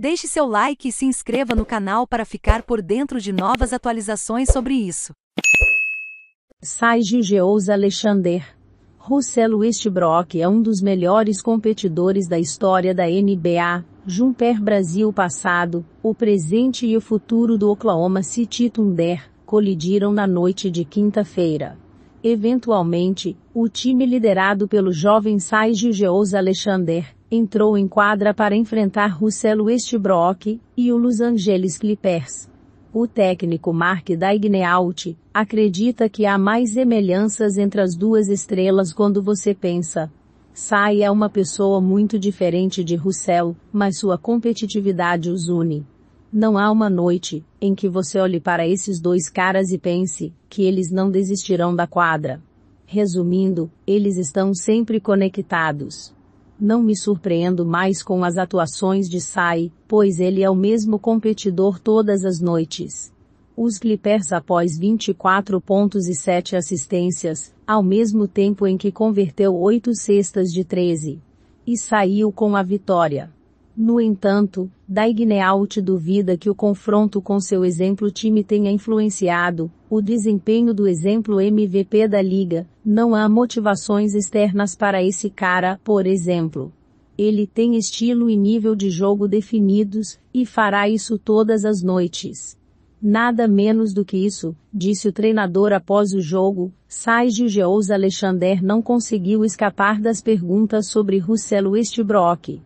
Deixe seu like e se inscreva no canal para ficar por dentro de novas atualizações sobre isso. Sai Gigeous Alexander. Russell Westbrook é um dos melhores competidores da história da NBA, Jumper Brasil passado, o presente e o futuro do Oklahoma City Thunder colidiram na noite de quinta-feira. Eventualmente, o time liderado pelo jovem Saige Geous Alexander, entrou em quadra para enfrentar Russell Westbrook e o Los Angeles Clippers. O técnico Mark Daigneault acredita que há mais semelhanças entre as duas estrelas quando você pensa. Sai é uma pessoa muito diferente de Russell, mas sua competitividade os une. Não há uma noite em que você olhe para esses dois caras e pense que eles não desistirão da quadra. Resumindo, eles estão sempre conectados. Não me surpreendo mais com as atuações de Sai, pois ele é o mesmo competidor todas as noites. Os Clippers após 24 pontos e 7 assistências, ao mesmo tempo em que converteu 8 cestas de 13. E saiu com a vitória. No entanto, Daigné duvida que o confronto com seu exemplo time tenha influenciado o desempenho do exemplo MVP da liga. Não há motivações externas para esse cara, por exemplo. Ele tem estilo e nível de jogo definidos e fará isso todas as noites. Nada menos do que isso, disse o treinador após o jogo. Sais de Alexander não conseguiu escapar das perguntas sobre Russell Westbrook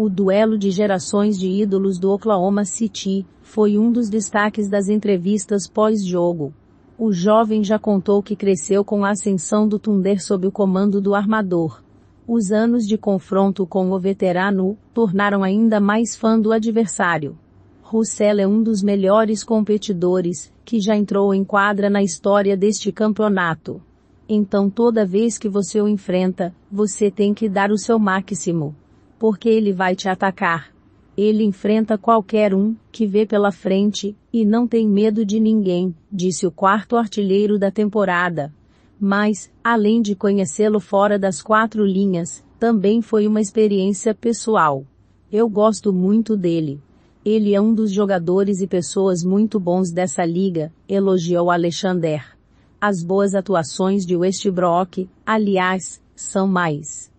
o duelo de gerações de ídolos do Oklahoma City foi um dos destaques das entrevistas pós-jogo. O jovem já contou que cresceu com a ascensão do Thunder sob o comando do armador. Os anos de confronto com o veterano tornaram ainda mais fã do adversário. Russell é um dos melhores competidores que já entrou em quadra na história deste campeonato. Então toda vez que você o enfrenta, você tem que dar o seu máximo porque ele vai te atacar. Ele enfrenta qualquer um que vê pela frente e não tem medo de ninguém, disse o quarto artilheiro da temporada. Mas, além de conhecê-lo fora das quatro linhas, também foi uma experiência pessoal. Eu gosto muito dele. Ele é um dos jogadores e pessoas muito bons dessa liga, elogiou Alexander. As boas atuações de Westbrook, aliás, são mais